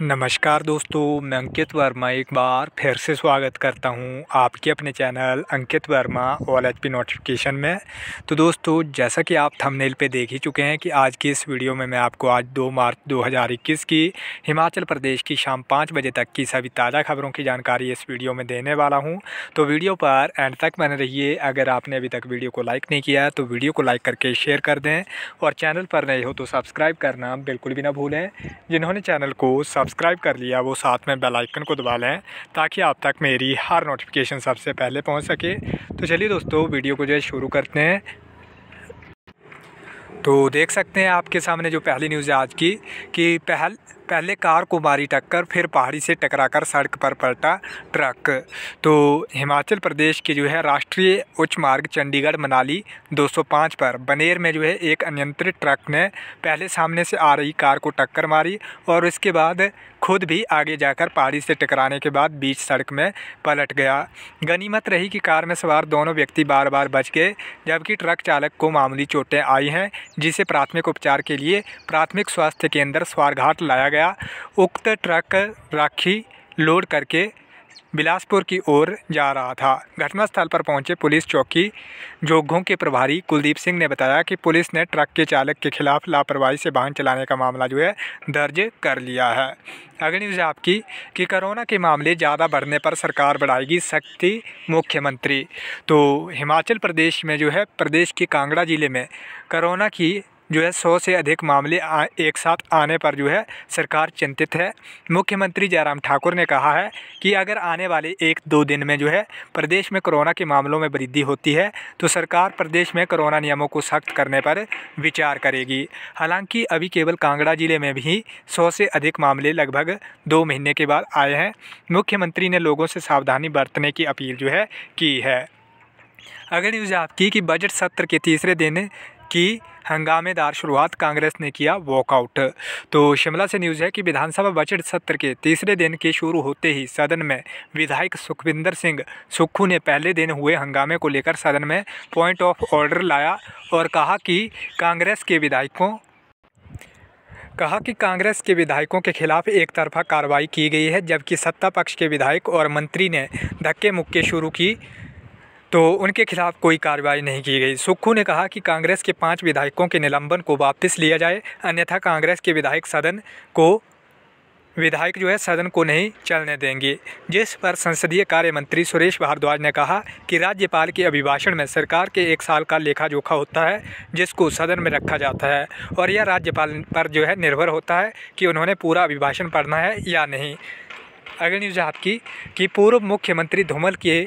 नमस्कार दोस्तों मैं अंकित वर्मा एक बार फिर से स्वागत करता हूं आपके अपने channel Ankit Verma all H P notification में तो दोस्तों जैसा कि आप थंबनेल पे देख ही चुके हैं कि आज की इस वीडियो में मैं आपको आज 2 मार्च 2021 की हिमाचल प्रदेश की शाम पाँच बजे तक की सभी ताज़ा खबरों की जानकारी इस वीडियो में देने वाला हूँ तो वीडियो पर एंड तक बने रहिए अगर आपने अभी तक वीडियो को लाइक नहीं किया तो वीडियो को लाइक करके शेयर कर दें और चैनल पर नए हो तो सब्सक्राइब करना बिल्कुल भी ना भूलें जिन्होंने चैनल को सब्सक्राइब कर लिया वो साथ में बेल आइकन को दबा लें ताकि आप तक मेरी हर नोटिफिकेशन सबसे पहले पहुंच सके तो चलिए दोस्तों वीडियो को जो है शुरू करते हैं तो देख सकते हैं आपके सामने जो पहली न्यूज़ है आज की कि पहल पहले कार को मारी टक्कर फिर पहाड़ी से टकराकर सड़क पर पलटा ट्रक तो हिमाचल प्रदेश के जो है राष्ट्रीय उच्च मार्ग चंडीगढ़ मनाली 205 पर बनेर में जो है एक अनियंत्रित ट्रक ने पहले सामने से आ रही कार को टक्कर मारी और इसके बाद खुद भी आगे जाकर पहाड़ी से टकराने के बाद बीच सड़क में पलट गया गनीमत रही कि कार में सवार दोनों व्यक्ति बार बार बच गए जबकि ट्रक चालक को मामूली चोटें आई हैं जिसे प्राथमिक उपचार के लिए प्राथमिक स्वास्थ्य केंद्र स्वारघाट लाया गया गया उक्त ट्रक राखी लोड करके बिलासपुर की ओर जा रहा था घटनास्थल पर पहुंचे पुलिस चौकी जोगों के प्रभारी कुलदीप सिंह ने बताया कि पुलिस ने ट्रक के चालक के खिलाफ लापरवाही से वाहन चलाने का मामला जो है दर्ज कर लिया है अगली न्यूज़ आपकी कि कोरोना के मामले ज़्यादा बढ़ने पर सरकार बढ़ाएगी सख्ती मुख्यमंत्री तो हिमाचल प्रदेश में जो है प्रदेश के कांगड़ा ज़िले में कोरोना की जो है सौ से अधिक मामले आ, एक साथ आने पर जो है सरकार चिंतित है मुख्यमंत्री जयराम ठाकुर ने कहा है कि अगर आने वाले एक दो दिन में जो है प्रदेश में कोरोना के मामलों में वृद्धि होती है तो सरकार प्रदेश में कोरोना नियमों को सख्त करने पर विचार करेगी हालांकि अभी केवल कांगड़ा जिले में भी सौ से अधिक मामले लगभग दो महीने के बाद आए हैं मुख्यमंत्री ने लोगों से सावधानी बरतने की अपील जो है की है अगर न्यूज़ आपकी कि बजट सत्र के तीसरे दिन की हंगामेदार शुरुआत कांग्रेस ने किया वॉकआउट तो शिमला से न्यूज़ है कि विधानसभा बजट सत्र के तीसरे दिन के शुरू होते ही सदन में विधायक सुखविंदर सिंह सुक्खू ने पहले दिन हुए हंगामे को लेकर सदन में पॉइंट ऑफ ऑर्डर लाया और कहा कि कांग्रेस के विधायकों कहा कि कांग्रेस के विधायकों के खिलाफ एक तरफा कार्रवाई की गई है जबकि सत्ता पक्ष के विधायक और मंत्री ने धक्के मुक्के शुरू की तो उनके खिलाफ कोई कार्रवाई नहीं की गई सुक्खू ने कहा कि कांग्रेस के पांच विधायकों के निलंबन को वापस लिया जाए अन्यथा कांग्रेस के विधायक सदन को विधायक जो है सदन को नहीं चलने देंगे जिस पर संसदीय कार्य मंत्री सुरेश भारद्वाज ने कहा कि राज्यपाल के अभिभाषण में सरकार के एक साल का लेखा जोखा होता है जिसको सदन में रखा जाता है और यह राज्यपाल पर जो है निर्भर होता है कि उन्होंने पूरा अभिभाषण पढ़ना है या नहीं अगली न्यूज़ आपकी कि पूर्व मुख्यमंत्री धूमल के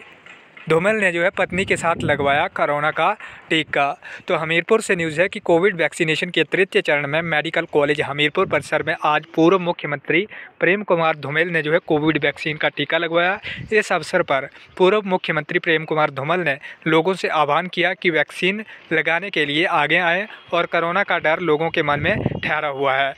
धूमल ने जो है पत्नी के साथ लगवाया कोरोना का टीका तो हमीरपुर से न्यूज़ है कि कोविड वैक्सीनेशन के तृतीय चरण में मेडिकल कॉलेज हमीरपुर परिसर में आज पूर्व मुख्यमंत्री प्रेम कुमार धूमेल ने जो है कोविड वैक्सीन का टीका लगवाया इस अवसर पर पूर्व मुख्यमंत्री प्रेम कुमार धूमल ने लोगों से आह्वान किया कि वैक्सीन लगाने के लिए आगे आएँ और करोना का डर लोगों के मन में ठहरा हुआ है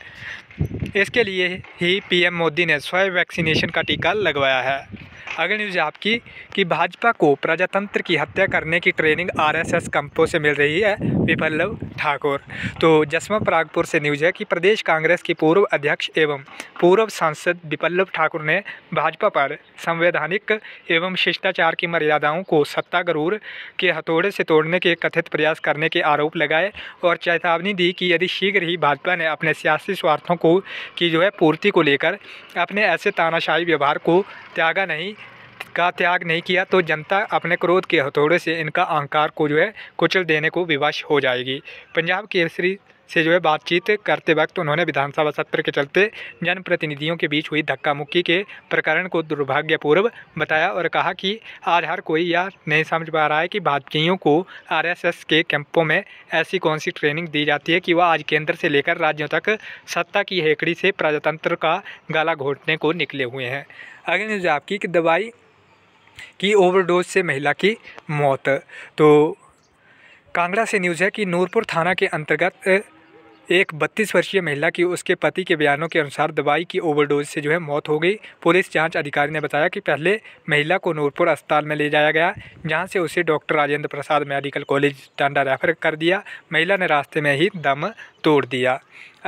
इसके लिए ही पीएम मोदी ने स्वयं वैक्सीनेशन का टीका लगवाया है अगर न्यूज आपकी कि भाजपा को प्रजातंत्र की हत्या करने की ट्रेनिंग आरएसएस कंपो से मिल रही है विपल्लव ठाकुर तो जसवा परागपुर से न्यूज है कि प्रदेश कांग्रेस की पूर्व अध्यक्ष एवं पूर्व सांसद विपल्लव ठाकुर ने भाजपा पर संवैधानिक एवं शिष्टाचार की मर्यादाओं को सत्ता गरूर के हथौड़े से तोड़ने के कथित प्रयास करने के आरोप लगाए और चेतावनी दी कि यदि शीघ्र ही भाजपा ने अपने सियासी स्वार्थों को की जो है पूर्ति को लेकर अपने ऐसे तानाशाही व्यवहार को त्यागा नहीं का त्याग नहीं किया तो जनता अपने क्रोध के हथौड़े से इनका अहंकार को जो है कुचल देने को विवश हो जाएगी पंजाब केसरी से जो है बातचीत करते वक्त उन्होंने विधानसभा सत्र के चलते जनप्रतिनिधियों के बीच हुई धक्का मुक्की के प्रकरण को दुर्भाग्यपूर्व बताया और कहा कि आज हर कोई यह नहीं समझ पा रहा है कि भारतीयों को आर के कैंपों में ऐसी कौन सी ट्रेनिंग दी जाती है कि वह आज केंद्र से लेकर राज्यों तक सत्ता की हेकड़ी से प्रजातंत्र का गला घोटने को निकले हुए हैं अगले न्यूज आपकी कि दवाई की ओवरडोज से महिला की मौत तो कांगड़ा से न्यूज़ है कि नूरपुर थाना के अंतर्गत एक बत्तीस वर्षीय महिला की उसके पति के बयानों के अनुसार दवाई की ओवरडोज से जो है मौत हो गई पुलिस जांच अधिकारी ने बताया कि पहले महिला को नूरपुर अस्पताल में ले जाया गया जहां से उसे doctor Rajendra Prasad medical college Tanda refer कर दिया महिला ने रास्ते में ही दम तोड़ दिया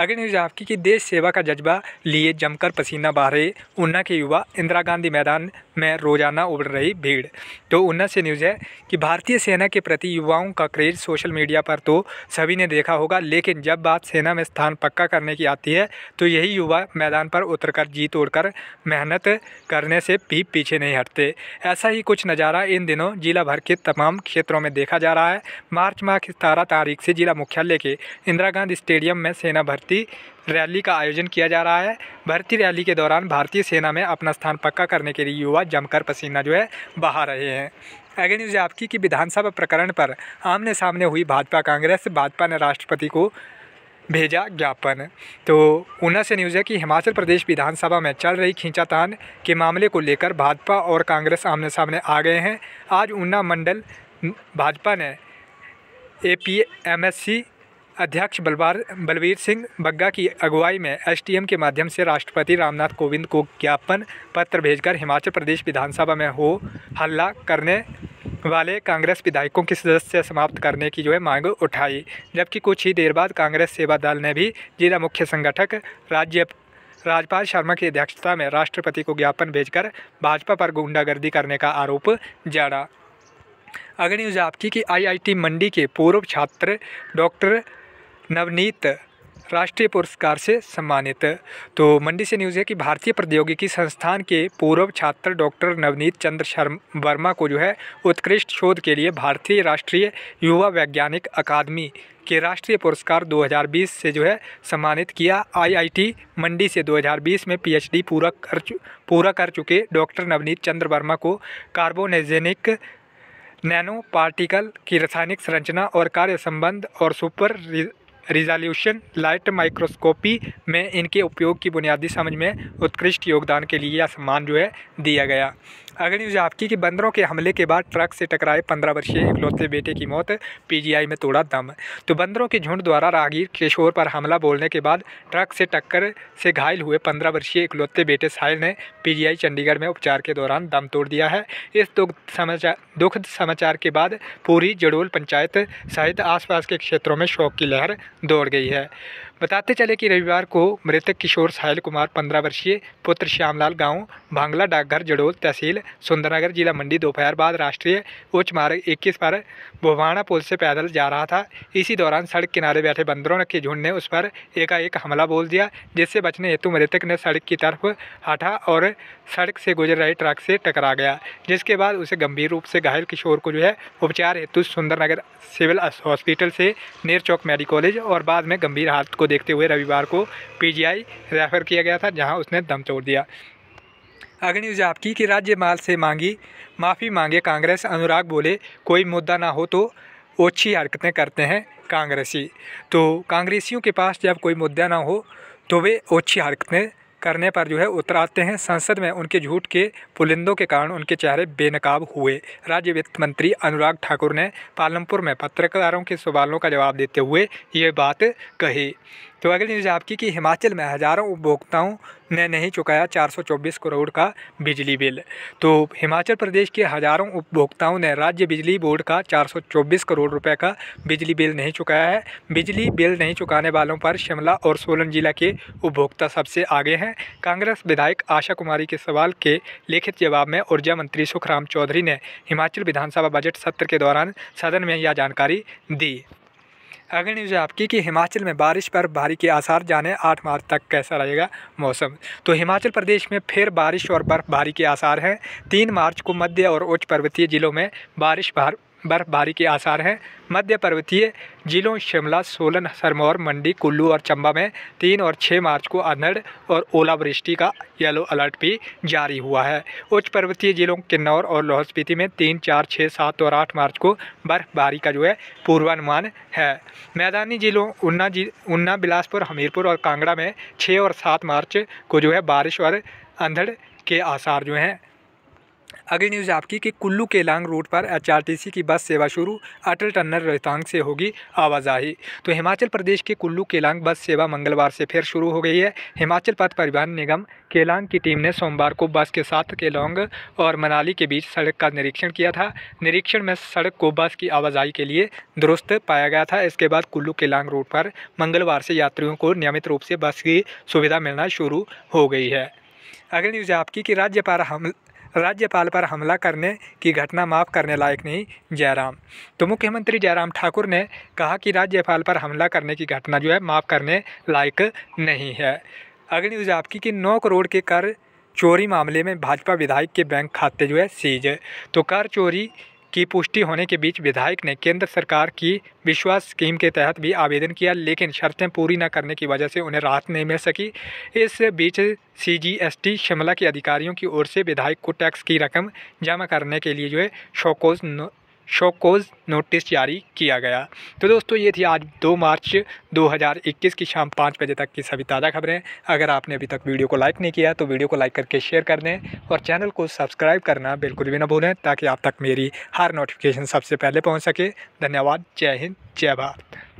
अगर न्यूज़ आपकी की देश सेवा का जज्बा लिए जमकर पसीना रहे ऊना के युवा इंदिरा गांधी मैदान में रोजाना उड़ रही भीड़ तो ऊना से न्यूज़ है कि भारतीय सेना के प्रति युवाओं का क्रेज सोशल मीडिया पर तो सभी ने देखा होगा लेकिन जब बात सेना में स्थान पक्का करने की आती है तो यही युवा मैदान पर कर जी तोड़कर मेहनत करने से भी पीछे नहीं हटते ऐसा ही कुछ नज़ारा इन दिनों जिला भर के तमाम क्षेत्रों में देखा जा रहा है मार्च माह की सतारह तारीख से जिला मुख्यालय के इंदिरा गांधी स्टेडियम में सेना भर्ती रैली का आयोजन किया जा रहा है भर्ती रैली के दौरान भारतीय सेना में अपना स्थान पक्का करने के लिए युवा जमकर पसीना जो है बहा रहे हैं अगर न्यूज़ आपकी कि विधानसभा प्रकरण पर आमने सामने हुई भाजपा कांग्रेस भाजपा ने राष्ट्रपति को भेजा ज्ञापन तो ऊना से न्यूज़ है कि हिमाचल प्रदेश विधानसभा में चल रही खींचातान के मामले को लेकर भाजपा और कांग्रेस आमने सामने आ गए हैं आज ऊना मंडल भाजपा ने A P M S C अध्यक्ष बलवार बलवीर सिंह बग्गा की अगुवाई में एसटीएम के माध्यम से राष्ट्रपति रामनाथ कोविंद को ज्ञापन पत्र भेजकर हिमाचल प्रदेश विधानसभा में हो हल्ला करने वाले कांग्रेस विधायकों की सदस्य समाप्त करने की जो है मांग उठाई जबकि कुछ ही देर बाद कांग्रेस सेवा दल ने भी जिला मुख्य संगठक राज्य राजपाल शर्मा की अध्यक्षता में राष्ट्रपति को ज्ञापन भेजकर भाजपा पर गुंडागर्दी करने का आरोप जड़ा अगर न्यूज़ आपकी कि आईआईटी मंडी के पूर्व छात्र डॉक्टर नवनीत राष्ट्रीय पुरस्कार से सम्मानित तो मंडी से न्यूज़ है कि भारतीय प्रौद्योगिकी संस्थान के पूर्व छात्र डॉक्टर नवनीत चंद्र शर्मा वर्मा को जो है उत्कृष्ट शोध के लिए भारतीय राष्ट्रीय युवा वैज्ञानिक अकादमी के राष्ट्रीय पुरस्कार 2020 से जो है सम्मानित किया आईआईटी मंडी से 2020 में पीएचडी पूरा कर पूरा कर चुके डॉक्टर नवनीत चंद्र वर्मा को कार्बोनेजेनिक नैनो पार्टिकल की रासायनिक संरचना और कार्य संबंध और सुपर रिजोल्यूशन लाइट माइक्रोस्कोपी में इनके उपयोग की बुनियादी समझ में उत्कृष्ट योगदान के लिए यह सम्मान जो है दिया गया अगली न्यूज़ आपकी कि बंदरों के हमले के बाद ट्रक से टकराए पंद्रह वर्षीय इकलौते बेटे की मौत पीजीआई में तोड़ा दम तो बंदरों के झुंड द्वारा राहगीर किशोर पर हमला बोलने के बाद ट्रक से टक्कर से घायल हुए पंद्रह वर्षीय इकलौते बेटे साहिल ने पीजीआई चंडीगढ़ में उपचार के दौरान दम तोड़ दिया है इस दुख समाचार दुखद समाचार के बाद पूरी जड़ोल पंचायत सहित आसपास के क्षेत्रों में शोक की लहर दौड़ गई है बताते चले कि रविवार को मृतक किशोर साहिल कुमार पंद्रह वर्षीय पुत्र श्यामलाल गांव भांगला डाकघर जडोल तहसील सुंदरनगर जिला मंडी दोपहर बाद राष्ट्रीय उच्च मार्ग 21 पर बोभाना पुल से पैदल जा रहा था इसी दौरान सड़क किनारे बैठे बंदरों के झुंड ने उस पर एकाएक हमला बोल दिया जिससे बचने हेतु मृतक ने सड़क की तरफ हटा और सड़क से गुजर रहे ट्रक से टकरा गया जिसके बाद उसे गंभीर रूप से घायल किशोर को जो है उपचार हेतु सुंदरनगर सिविल हॉस्पिटल से नेर चौक मेडिकल कॉलेज और बाद में गंभीर हालत को देखते हुए रविवार को पीजीआई रेफर किया गया था जहां उसने दम तोड़ दिया अगली न्यूज आपकी कि राज्य माल से मांगी माफ़ी मांगे कांग्रेस अनुराग बोले कोई मुद्दा ना हो तो ओछी हरकतें करते हैं कांग्रेसी तो कांग्रेसियों के पास जब कोई मुद्दा ना हो तो वे ओछी हरकतें करने पर जो है उत्तर आते हैं संसद में उनके झूठ के पुलिंदों के कारण उनके चेहरे बेनकाब हुए राज्य वित्त मंत्री अनुराग ठाकुर ने पालमपुर में पत्रकारों के सवालों का जवाब देते हुए ये बात कही तो अगली न्यूज़ आपकी कि हिमाचल में हज़ारों उपभोक्ताओं ने नहीं चुकाया 424 करोड़ का बिजली बिल तो हिमाचल प्रदेश के हज़ारों उपभोक्ताओं ने राज्य बिजली बोर्ड का 424 करोड़ रुपए का बिजली बिल नहीं चुकाया है बिजली बिल नहीं चुकाने वालों पर शिमला और सोलन जिला के उपभोक्ता सबसे आगे हैं कांग्रेस विधायक आशा कुमारी के सवाल के लिखित जवाब में ऊर्जा मंत्री सुखराम चौधरी ने हिमाचल विधानसभा बजट सत्र के दौरान सदन में यह जानकारी दी अगली न्यूज़ आपकी कि हिमाचल में बारिश पर भारी के आसार जाने आठ मार्च तक कैसा रहेगा मौसम तो हिमाचल प्रदेश में फिर बारिश और बर्फबारी के आसार हैं तीन मार्च को मध्य और उच्च पर्वतीय ज़िलों में बारिश भार बर्फबारी के आसार हैं मध्य पर्वतीय जिलों शिमला सोलन सरमौर मंडी कुल्लू और चंबा में तीन और छः मार्च को अंधड़ और ओलावृष्टि का येलो अलर्ट भी जारी हुआ है उच्च पर्वतीय जिलों किन्नौर और लाहौल स्पीति में तीन चार छः सात और आठ मार्च को बर्फबारी का जो है पूर्वानुमान है मैदानी जिलों उन्ना जी उन्ना बिलासपुर हमीरपुर और कांगड़ा में छः और सात मार्च को जो है बारिश और अंधड़ के आसार जो हैं अगली न्यूज़ आपकी कि कुल्लू केलांग रूट पर एचआरटीसी की बस सेवा शुरू अटल टनल रोहतांग से होगी आवाजाही तो हिमाचल प्रदेश के कुल्लू केलांग बस सेवा मंगलवार से फिर शुरू हो गई है हिमाचल पथ परिवहन निगम केलांग की टीम ने सोमवार को बस के साथ केलोंग और मनाली के बीच सड़क का निरीक्षण किया था निरीक्षण में सड़क को बस की आवाजाही के लिए दुरुस्त पाया गया था इसके बाद कुल्लू केलांग रोड पर मंगलवार से यात्रियों को नियमित रूप से बस की सुविधा मिलना शुरू हो गई है अगली न्यूज़ आपकी कि राज्यपाल हम राज्यपाल पर हमला करने की घटना माफ़ करने लायक नहीं जयराम तो मुख्यमंत्री जयराम ठाकुर ने कहा कि राज्यपाल पर हमला करने की घटना जो है माफ़ करने लायक नहीं है अगली न्यूज़ आपकी कि नौ करोड़ के कर चोरी मामले में भाजपा विधायक के बैंक खाते जो है सीज तो कर चोरी की पुष्टि होने के बीच विधायक ने केंद्र सरकार की विश्वास स्कीम के तहत भी आवेदन किया लेकिन शर्तें पूरी न करने की वजह से उन्हें राहत नहीं मिल सकी इस बीच C G S T Shimla के अधिकारियों की ओर से विधायक को टैक्स की रकम जमा करने के लिए जो है शोकोज शोकोज नोटिस जारी किया गया तो दोस्तों ये थी आज 2 मार्च 2021 की शाम पाँच बजे तक की सभी ताज़ा खबरें अगर आपने अभी तक वीडियो को लाइक नहीं किया तो वीडियो को लाइक करके शेयर कर दें और चैनल को सब्सक्राइब करना बिल्कुल भी ना भूलें ताकि आप तक मेरी हर नोटिफिकेशन सबसे पहले पहुँच सके धन्यवाद जय हिंद जय भारत